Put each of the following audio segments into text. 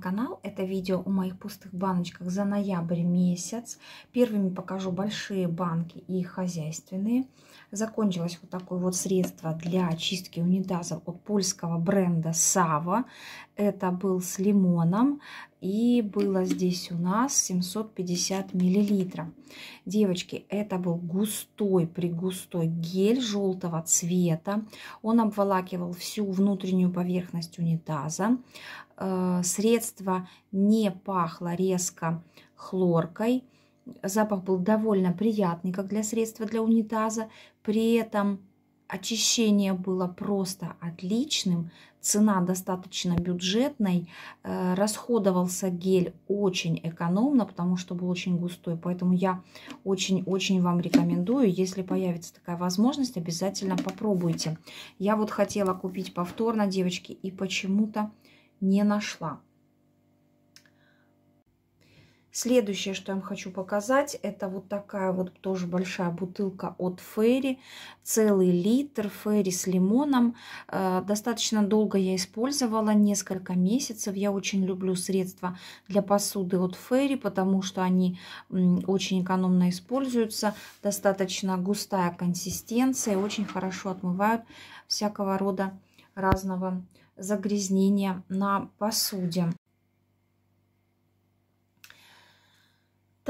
канал. Это видео о моих пустых баночках за ноябрь месяц. Первыми покажу большие банки и хозяйственные закончилось вот такое вот средство для очистки унитазов от польского бренда Сава. Это был с лимоном и было здесь у нас 750 миллилитров. Девочки, это был густой, пригустой гель желтого цвета. Он обволакивал всю внутреннюю поверхность унитаза. Э, средство не пахло резко хлоркой запах был довольно приятный, как для средства для унитаза. При этом очищение было просто отличным, цена достаточно бюджетной, э, расходовался гель очень экономно, потому что был очень густой. Поэтому я очень-очень вам рекомендую, если появится такая возможность, обязательно попробуйте. Я вот хотела купить повторно, девочки, и почему-то не нашла. Следующее, что я вам хочу показать, это вот такая вот тоже большая бутылка от Ферри. Целый литр Ферри с лимоном. Э, достаточно долго я использовала, несколько месяцев. Я очень люблю средства для посуды от Ферри, потому что они очень экономно используются. Достаточно густая консистенция, очень хорошо отмывают всякого рода разного загрязнения на посуде.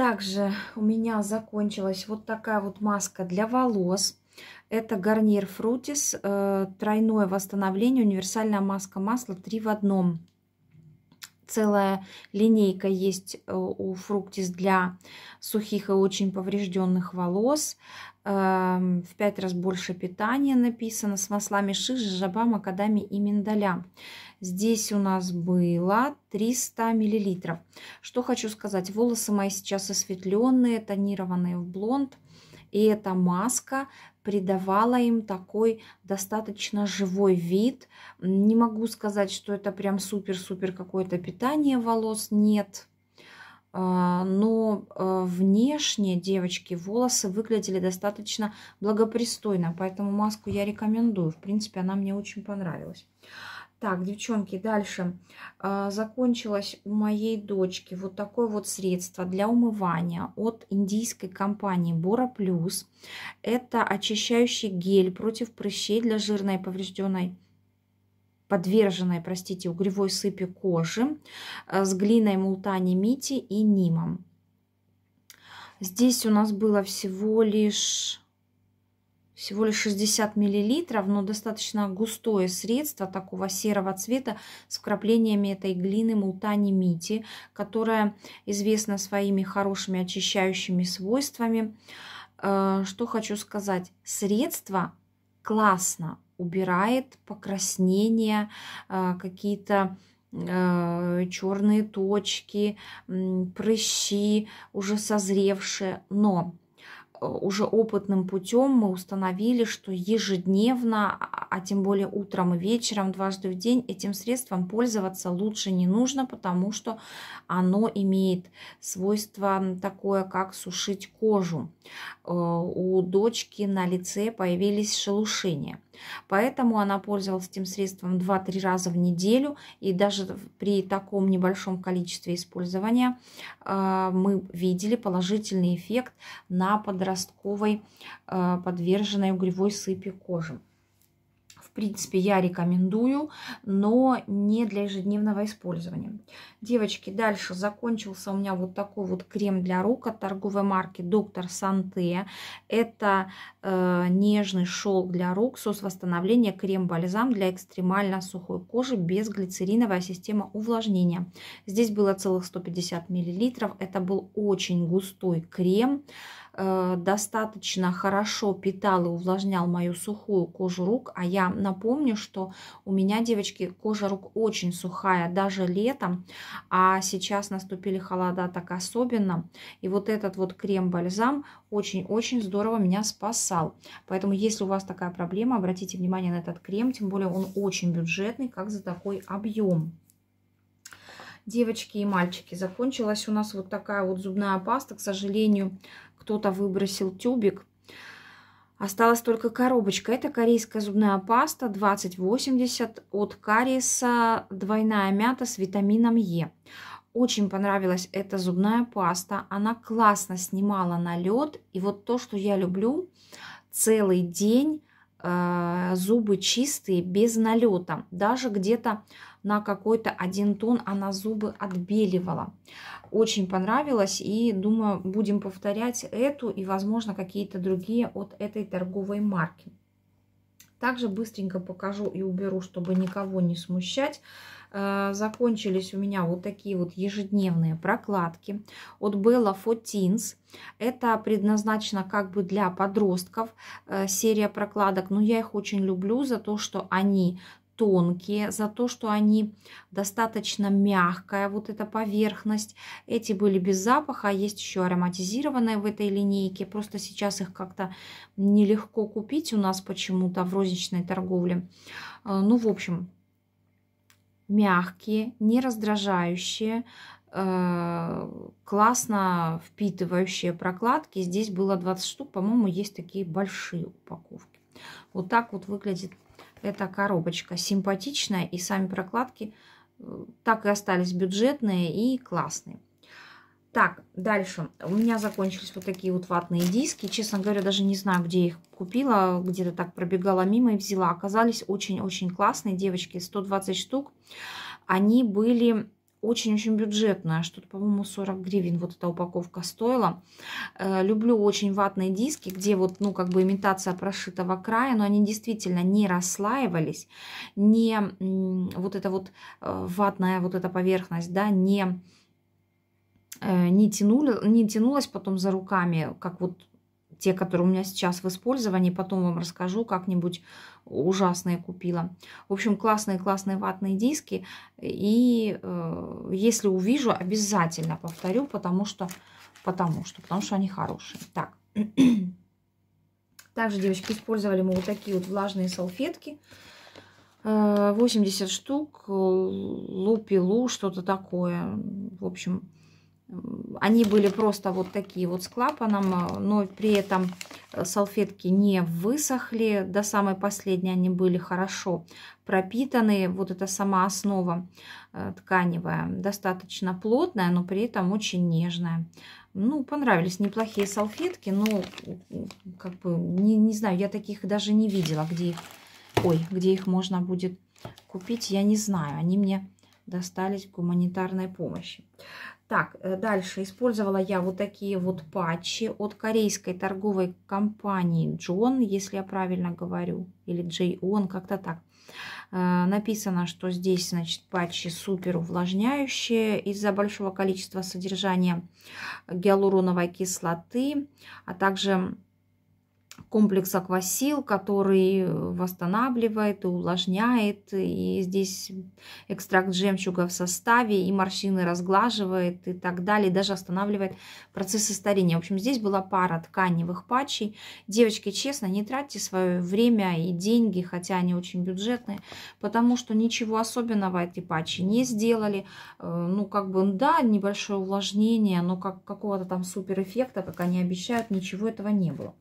Также у меня закончилась вот такая вот маска для волос. Это гарнир Фрутис, э, тройное восстановление, универсальная маска масла 3 в одном целая линейка есть э, у фруктис для сухих и очень поврежденных волос. Эм, в пять раз больше питания написано с маслами шиш, жаба, макадами и миндаля. Здесь у нас было 300 миллилитров. Что хочу сказать, волосы мои сейчас осветленные, тонированные в блонд. И эта маска придавала им такой достаточно живой вид. Не могу сказать, что это прям супер-супер какое-то питание волос, нет. А, но а, внешне, девочки, волосы выглядели достаточно благопристойно, поэтому маску я рекомендую. В принципе, она мне очень понравилась. Так, девчонки, дальше. А, закончилось у моей дочки вот такое вот средство для умывания от индийской компании Бора Плюс. Это очищающий гель против прыщей для жирной и поврежденной подверженной, простите, угревой сыпи кожи а, с глиной мултани мити и нимом. Здесь у нас было всего лишь всего лишь 60 миллилитров, но достаточно густое средство такого серого цвета с вкраплениями этой глины мултани мити, которая известна своими хорошими очищающими свойствами. Э, что хочу сказать, средство классно убирает покраснения, э, какие-то э, черные точки, прыщи, уже созревшие, но Э, уже опытным путем мы установили, что ежедневно, а, а тем более утром и вечером, дважды в день, этим средством пользоваться лучше не нужно, потому что оно имеет свойство такое, как сушить кожу. Э, у дочки на лице появились шелушения – Поэтому она пользовалась этим средством 2-3 раза в неделю. И даже при таком небольшом количестве использования а, мы видели положительный эффект на подростковой а, подверженной угревой сыпи кожи в принципе, я рекомендую, но не для ежедневного использования. Девочки, дальше закончился у меня вот такой вот крем для рук от торговой марки Доктор Санте. Это э, нежный шелк для рук, сос восстановления, крем-бальзам для экстремально сухой кожи, без глицериновая система увлажнения. Здесь было целых 150 мл. Это был очень густой крем Э, достаточно хорошо питал и увлажнял мою сухую кожу рук. А я напомню, что у меня, девочки, кожа рук очень сухая, даже летом. А сейчас наступили холода так особенно. И вот этот вот крем-бальзам очень-очень здорово меня спасал. Поэтому, если у вас такая проблема, обратите внимание на этот крем. Тем более, он очень бюджетный, как за такой объем девочки и мальчики. Закончилась у нас вот такая вот зубная паста. К сожалению, кто-то выбросил тюбик. Осталась только коробочка. Это корейская зубная паста 2080 от Кариеса. Двойная мята с витамином Е. Очень понравилась эта зубная паста. Она классно снимала налет. И вот то, что я люблю, целый день Э, зубы чистые, без налета. Даже где-то на какой-то один тон она зубы отбеливала. Очень понравилось и, думаю, будем повторять эту и, возможно, какие-то другие от этой торговой марки. Также быстренько покажу и уберу, чтобы никого не смущать. Э, закончились у меня вот такие вот ежедневные прокладки от Bella Fontins. Это предназначено как бы для подростков э, серия прокладок, но я их очень люблю за то, что они тонкие, за то, что они достаточно мягкая, вот эта поверхность. Эти были без запаха, а есть еще ароматизированные в этой линейке. Просто сейчас их как-то нелегко купить у нас почему-то в розничной торговле. Э, ну, в общем, мягкие, не раздражающие, э, классно впитывающие прокладки. Здесь было 20 штук, по-моему, есть такие большие упаковки. Вот так вот выглядит эта коробочка симпатичная, и сами прокладки э, так и остались бюджетные и классные. Так, дальше. У меня закончились вот такие вот ватные диски. Честно говоря, даже не знаю, где их купила. Где-то так пробегала мимо и взяла. Оказались очень-очень классные, девочки. 120 штук. Они были очень-очень бюджетная, что-то, по-моему, 40 гривен вот эта упаковка стоила. Э, люблю очень ватные диски, где вот, ну, как бы имитация прошитого края, но они действительно не расслаивались, не вот эта вот э, ватная вот эта поверхность, да, не э, не, тянули, не тянулась потом за руками, как вот те, которые у меня сейчас в использовании, потом вам расскажу, как-нибудь ужасные купила. В общем, классные-классные ватные диски, и э, если увижу, обязательно повторю, потому что, потому что, потому что они хорошие. Так, также, девочки, использовали мы вот такие вот влажные салфетки. 80 э, штук, э, лупилу, что-то такое. В общем, они были просто вот такие вот с клапаном, а, но при этом э, салфетки не высохли. До самой последней они были хорошо пропитаны. Вот эта сама основа э, тканевая достаточно плотная, но при этом очень нежная. Ну, понравились неплохие салфетки, но как бы не, не знаю, я таких даже не видела, где их, ой, где их можно будет купить, я не знаю. Они мне достались гуманитарной помощи. Так, э, дальше использовала я вот такие вот патчи от корейской торговой компании Джон, если я правильно говорю, или Джей Он, как-то так. Э, написано, что здесь, значит, патчи супер увлажняющие из-за большого количества содержания гиалуроновой кислоты, а также комплекс аквасил, который восстанавливает и увлажняет. И здесь экстракт жемчуга в составе, и морщины разглаживает и так далее. Даже останавливает процессы старения. В общем, здесь была пара тканевых патчей. Девочки, честно, не тратьте свое время и деньги, хотя они очень бюджетные, потому что ничего особенного эти патчи не сделали. Э, ну, как бы, да, небольшое увлажнение, но как какого-то там суперэффекта, как они обещают, ничего этого не было.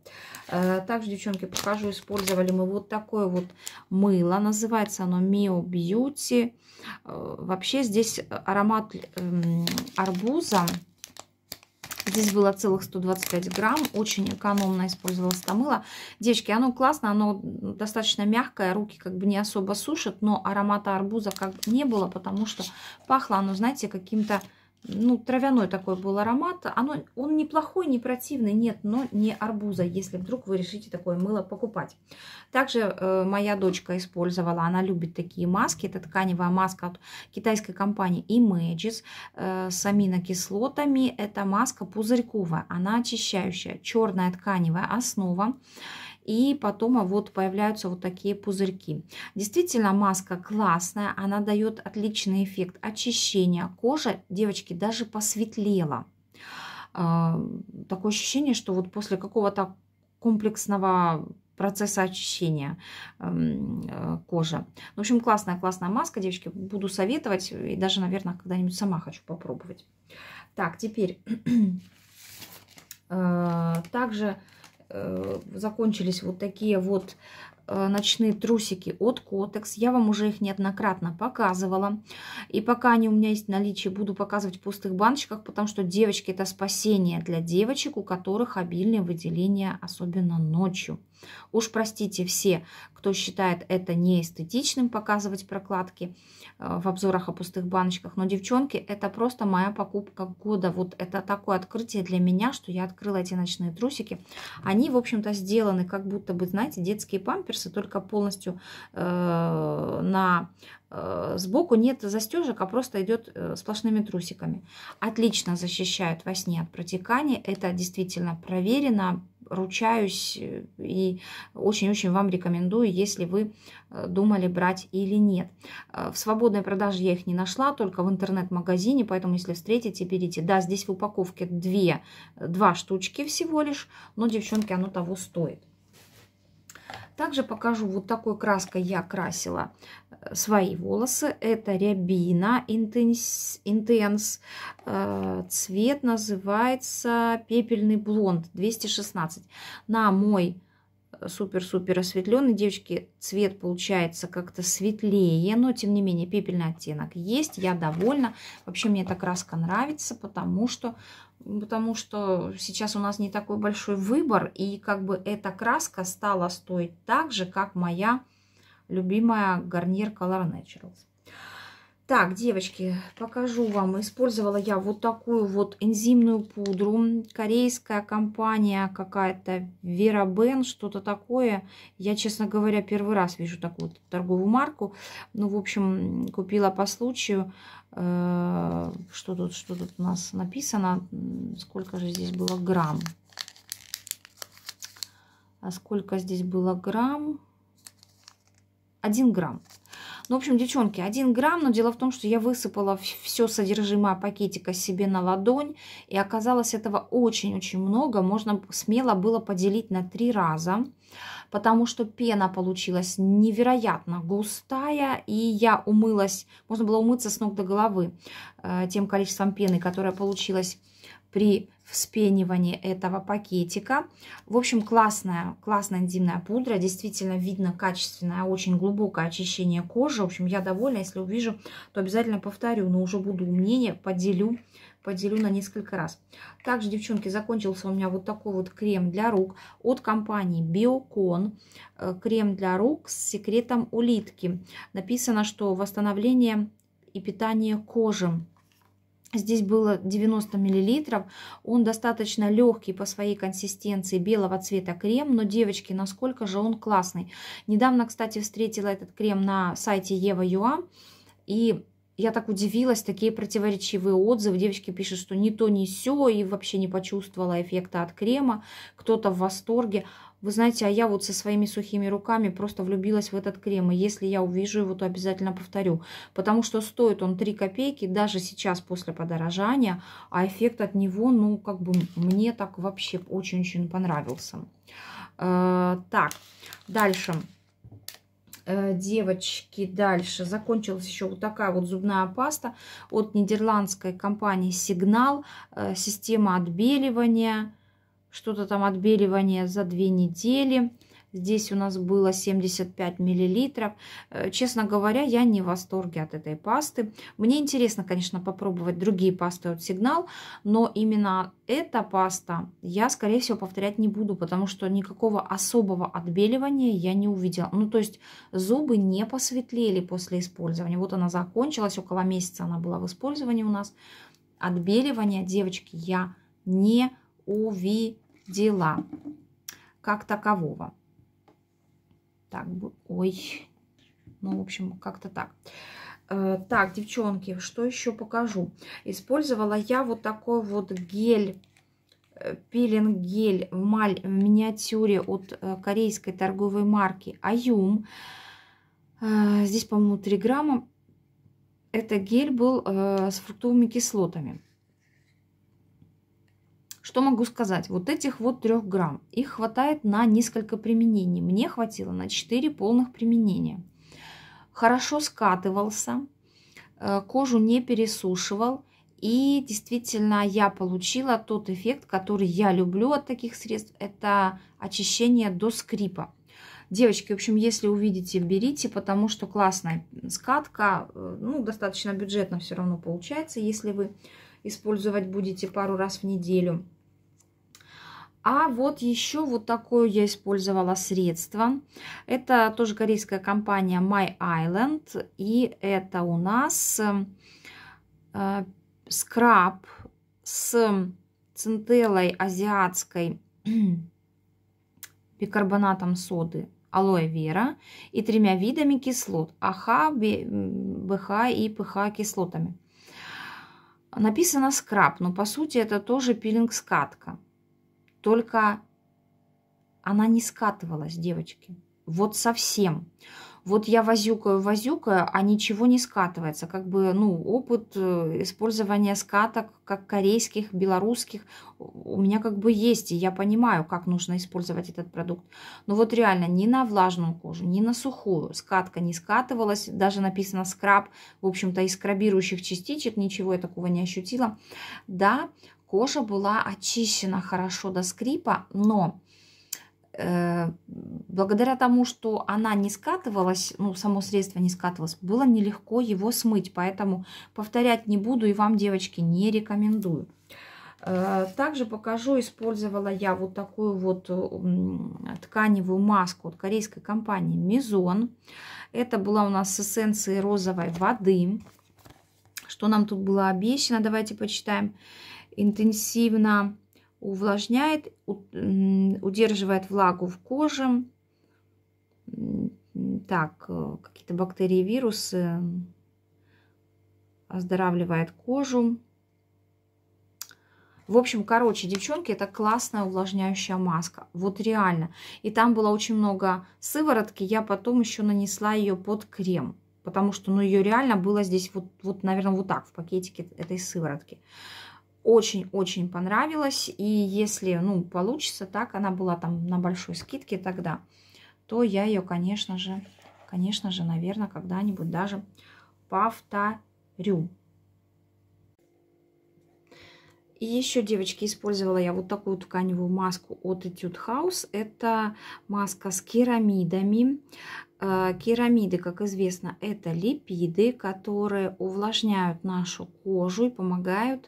Э, Э, также, девчонки, покажу, использовали мы вот такое вот мыло. Называется оно Mio Beauty. Э, вообще здесь аромат эм, арбуза. Здесь было целых 125 грамм. Очень экономно использовалось это мыло. Девочки, оно классно, оно достаточно мягкое, руки как бы не особо сушат, но аромата арбуза как бы не было, потому что пахло оно, знаете, каким-то ну, травяной такой был аромат. Оно, он неплохой, не противный, нет, но не арбуза, если вдруг вы решите такое мыло покупать. Также э, моя дочка использовала, она любит такие маски. Это тканевая маска от китайской компании Images э, с аминокислотами. Это маска пузырьковая, она очищающая, черная тканевая основа и потом а вот появляются вот такие пузырьки. Действительно, маска классная, она дает отличный эффект очищения кожи. Девочки, даже посветлела. Такое ощущение, что вот после какого-то комплексного процесса очищения эм, э, кожи. В общем, классная-классная маска, девочки, буду советовать и даже, наверное, когда-нибудь сама хочу попробовать. Так, теперь э, также Э, закончились вот такие вот э, ночные трусики от Котекс. Я вам уже их неоднократно показывала. И пока они у меня есть в наличии, буду показывать в пустых баночках, потому что девочки это спасение для девочек, у которых обильное выделение, особенно ночью. Уж простите все, кто считает это неэстетичным показывать прокладки э, в обзорах о пустых баночках, но, девчонки, это просто моя покупка года. Вот это такое открытие для меня, что я открыла эти ночные трусики. Они, в общем-то, сделаны как будто бы, знаете, детские памперсы, только полностью э, на э, сбоку нет застежек, а просто идет э, сплошными трусиками. Отлично защищают во сне от протекания. Это действительно проверено, ручаюсь э, и очень-очень вам рекомендую, если вы э, думали брать или нет. Э, в свободной продаже я их не нашла, только в интернет-магазине, поэтому если встретите, берите. Да, здесь в упаковке две, два штучки всего лишь, но, девчонки, оно того стоит. Также покажу вот такой краской я красила э, свои волосы. Это рябина интенс, интенс. Э, цвет называется пепельный блонд 216. На мой супер-супер осветленный. Девочки, цвет получается как-то светлее, но тем не менее пепельный оттенок есть. Я довольна. Вообще мне эта краска нравится, потому что, потому что сейчас у нас не такой большой выбор. И как бы эта краска стала стоить так же, как моя любимая гарнир Color Naturals. Так, девочки, покажу вам. Использовала я вот такую вот энзимную пудру. Корейская компания какая-то, Верабен, что-то такое. Я, честно говоря, первый раз вижу такую торговую марку. Ну, в общем, купила по случаю. Э, что тут, что тут у нас написано? Сколько же здесь было грамм? А сколько здесь было грамм? Один грамм. Ну, в общем, девчонки, 1 грамм, но дело в том, что я высыпала все содержимое пакетика себе на ладонь, и оказалось этого очень-очень много, можно смело было поделить на 3 раза, потому что пена получилась невероятно густая, и я умылась, можно было умыться с ног до головы э, тем количеством пены, которое получилось при вспенивание этого пакетика. В общем, классная, классная энзимная пудра. Действительно видно качественное, очень глубокое очищение кожи. В общем, я довольна. Если увижу, то обязательно повторю, но уже буду умнее, поделю поделю на несколько раз. Также, девчонки, закончился у меня вот такой вот крем для рук от компании Biocon, э, Крем для рук с секретом улитки. Написано, что восстановление и питание кожи. Здесь было 90 мл. Он достаточно легкий по своей консистенции, белого цвета крем. Но, девочки, насколько же он классный. Недавно, кстати, встретила этот крем на сайте Ева.юа. И я так удивилась, такие противоречивые отзывы. Девочки пишут, что ни то, ни сё, и вообще не почувствовала эффекта от крема. Кто-то в восторге. Вы знаете, а я вот со своими сухими руками просто влюбилась в этот крем. И если я увижу его, то обязательно повторю. Потому что стоит он 3 копейки даже сейчас после подорожания. А эффект от него, ну, как бы мне так вообще очень-очень понравился. Э, так, дальше. Э, девочки, дальше закончилась еще вот такая вот зубная паста от нидерландской компании Сигнал. Э, система отбеливания что-то там отбеливание за две недели. Здесь у нас было 75 миллилитров. Э, честно говоря, я не в восторге от этой пасты. Мне интересно, конечно, попробовать другие пасты от Сигнал, но именно эта паста я, скорее всего, повторять не буду, потому что никакого особого отбеливания я не увидела. Ну, то есть зубы не посветлели после использования. Вот она закончилась, около месяца она была в использовании у нас. Отбеливание, девочки, я не увидела как такового. Так, ой, ну, в общем, как-то так. Э, так, девчонки, что еще покажу? Использовала я вот такой вот гель, э, пилинг-гель в, маль, в миниатюре от э, корейской торговой марки Аюм. Здесь, по-моему, 3 грамма. Это гель был с фруктовыми кислотами. Что могу сказать? Вот этих вот 3 грамм, их хватает на несколько применений. Мне хватило на 4 полных применения. Хорошо скатывался, э, кожу не пересушивал. И действительно я получила тот эффект, который я люблю от таких средств. Это очищение до скрипа. Девочки, в общем, если увидите, берите, потому что классная скатка, э, ну, достаточно бюджетно все равно получается, если вы использовать будете пару раз в неделю. А вот еще вот такое я использовала средство. Это тоже корейская компания My Island. И это у нас э, скраб с центелой азиатской бикарбонатом соды алоэ вера и тремя видами кислот АХ, БХ и ПХ кислотами. Написано скраб, но по сути это тоже пилинг-скатка. Только она не скатывалась, девочки. Вот совсем. Вот я возюкаю, возюкаю, а ничего не скатывается. Как бы, ну, опыт э, использования скаток, как корейских, белорусских, у меня как бы есть, и я понимаю, как нужно использовать этот продукт. Но вот реально ни на влажную кожу, ни на сухую скатка не скатывалась, даже написано скраб, в общем-то, из скрабирующих частичек, ничего я такого не ощутила. Да, кожа была очищена хорошо до скрипа, но э, благодаря тому, что она не скатывалась, ну, само средство не скатывалось, было нелегко его смыть, поэтому повторять не буду и вам, девочки, не рекомендую. Э, также покажу, использовала я вот такую вот тканевую маску от корейской компании Мизон. Это была у нас с эссенцией розовой воды. Что нам тут было обещано, давайте почитаем интенсивно увлажняет, удерживает влагу в коже. Так, э, какие-то бактерии, вирусы, оздоравливает кожу. В общем, короче, девчонки, это классная увлажняющая маска. Вот реально. И там было очень много сыворотки. Я потом еще нанесла ее под крем. Потому что, ну, ее реально было здесь вот, вот, наверное, вот так в пакетике этой сыворотки очень-очень понравилась. И если, ну, получится так, она была там на большой скидке тогда, то я ее, конечно же, конечно же, наверное, когда-нибудь даже повторю. И еще, девочки, использовала я вот такую тканевую маску от Etude House. Это маска с керамидами. Э, керамиды, как известно, это липиды, которые увлажняют нашу кожу и помогают э,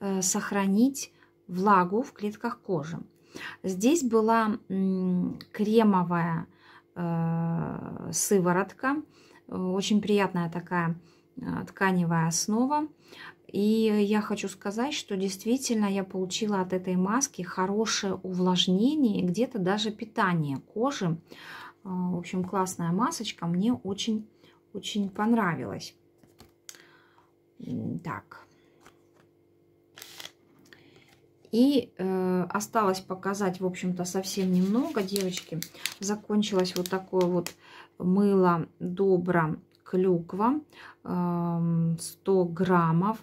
Э, сохранить влагу в клетках кожи. Здесь была кремовая э, сыворотка, э, очень приятная такая тканевая основа. И я хочу сказать, что действительно я получила от этой маски хорошее увлажнение, где-то даже питание кожи. В общем, классная масочка, мне очень-очень понравилась. Так, и э, осталось показать, в общем-то, совсем немного, девочки. Закончилось вот такое вот мыло Добра клюква, 100 эм, граммов,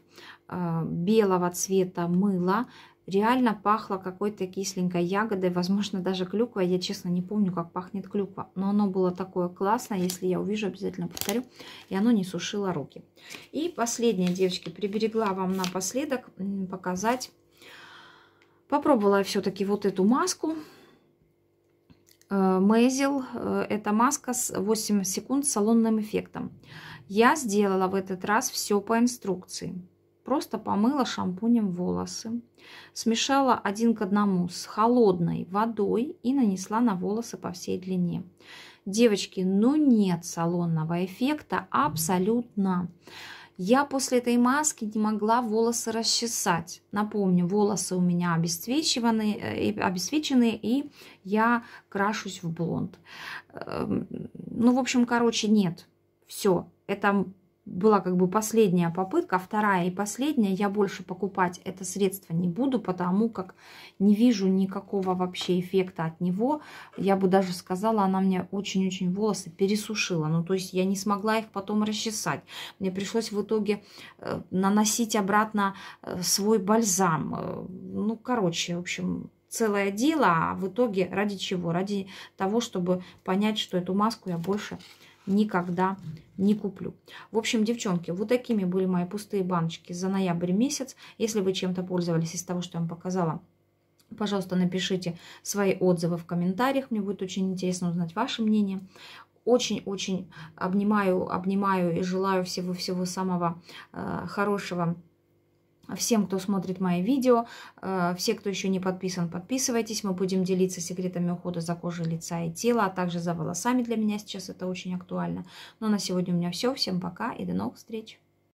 э, белого цвета мыло. Реально пахло какой-то кисленькой ягодой, возможно, даже клюквой. Я, честно, не помню, как пахнет клюква. Но оно было такое классное. Если я увижу, обязательно повторю. И оно не сушило руки. И последнее, девочки, приберегла вам напоследок показать Попробовала все-таки вот эту маску. Э, Мейзел, э, это маска с 8 секунд салонным эффектом. Я сделала в этот раз все по инструкции. Просто помыла шампунем волосы, смешала один к одному с холодной водой и нанесла на волосы по всей длине. Девочки, ну нет салонного эффекта Абсолютно. Я после этой маски не могла волосы расчесать. Напомню, волосы у меня обесцвечены, э, обесцвечены и я крашусь в блонд. Эм, ну, в общем, короче, нет. Все, это была как бы последняя попытка, а вторая и последняя, я больше покупать это средство не буду, потому как не вижу никакого вообще эффекта от него. Я бы даже сказала, она мне очень-очень волосы пересушила, ну то есть я не смогла их потом расчесать. Мне пришлось в итоге э, наносить обратно э, свой бальзам. Э, ну короче, в общем, целое дело, а в итоге ради чего? Ради того, чтобы понять, что эту маску я больше никогда не куплю. В общем, девчонки, вот такими были мои пустые баночки за ноябрь месяц. Если вы чем-то пользовались из того, что я вам показала, пожалуйста, напишите свои отзывы в комментариях. Мне будет очень интересно узнать ваше мнение. Очень-очень обнимаю, обнимаю и желаю всего-всего самого э, хорошего всем, кто смотрит мои видео. Э, все, кто еще не подписан, подписывайтесь. Мы будем делиться секретами ухода за кожей лица и тела, а также за волосами. Для меня сейчас это очень актуально. Но ну, а на сегодня у меня все. Всем пока и до новых встреч!